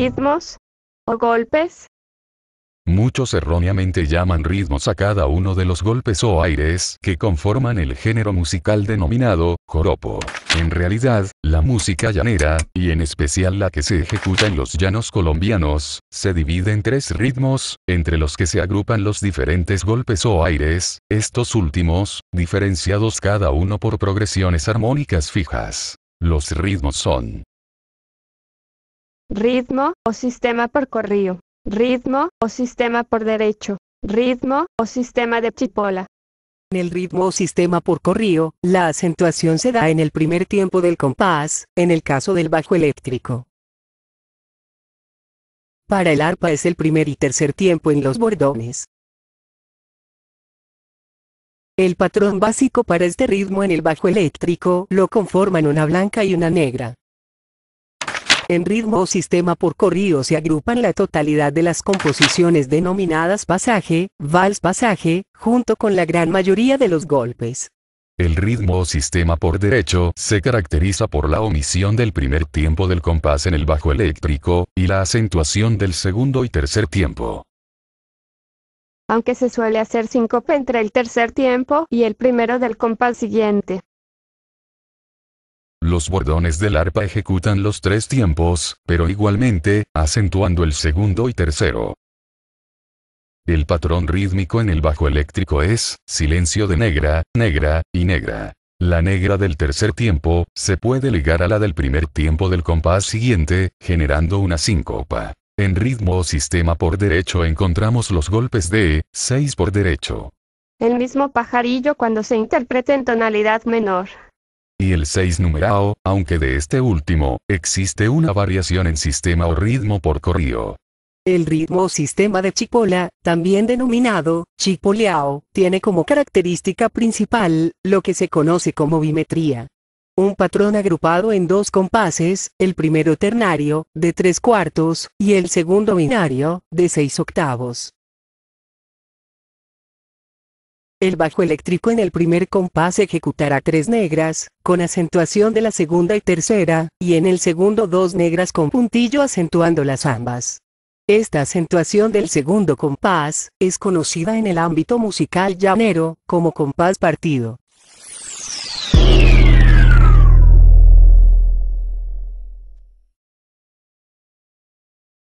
ritmos o golpes. Muchos erróneamente llaman ritmos a cada uno de los golpes o aires que conforman el género musical denominado joropo. En realidad, la música llanera, y en especial la que se ejecuta en los llanos colombianos, se divide en tres ritmos, entre los que se agrupan los diferentes golpes o aires, estos últimos, diferenciados cada uno por progresiones armónicas fijas. Los ritmos son ritmo o sistema por corrío, ritmo o sistema por derecho, ritmo o sistema de chipola. En el ritmo o sistema por corrío, la acentuación se da en el primer tiempo del compás, en el caso del bajo eléctrico. Para el arpa es el primer y tercer tiempo en los bordones. El patrón básico para este ritmo en el bajo eléctrico lo conforman una blanca y una negra. En ritmo o sistema por corrido se agrupan la totalidad de las composiciones denominadas pasaje, vals pasaje, junto con la gran mayoría de los golpes. El ritmo o sistema por derecho se caracteriza por la omisión del primer tiempo del compás en el bajo eléctrico, y la acentuación del segundo y tercer tiempo. Aunque se suele hacer síncope entre el tercer tiempo y el primero del compás siguiente. Los bordones del arpa ejecutan los tres tiempos, pero igualmente, acentuando el segundo y tercero. El patrón rítmico en el bajo eléctrico es, silencio de negra, negra, y negra. La negra del tercer tiempo, se puede ligar a la del primer tiempo del compás siguiente, generando una síncopa. En ritmo o sistema por derecho encontramos los golpes de 6 por derecho. El mismo pajarillo cuando se interpreta en tonalidad menor y el 6 numerado, aunque de este último, existe una variación en sistema o ritmo por corrido. El ritmo o sistema de Chipola, también denominado chipoleao, tiene como característica principal lo que se conoce como bimetría. Un patrón agrupado en dos compases, el primero ternario, de tres cuartos, y el segundo binario, de seis octavos. El bajo eléctrico en el primer compás ejecutará tres negras, con acentuación de la segunda y tercera, y en el segundo dos negras con puntillo acentuando las ambas. Esta acentuación del segundo compás, es conocida en el ámbito musical llanero, como compás partido.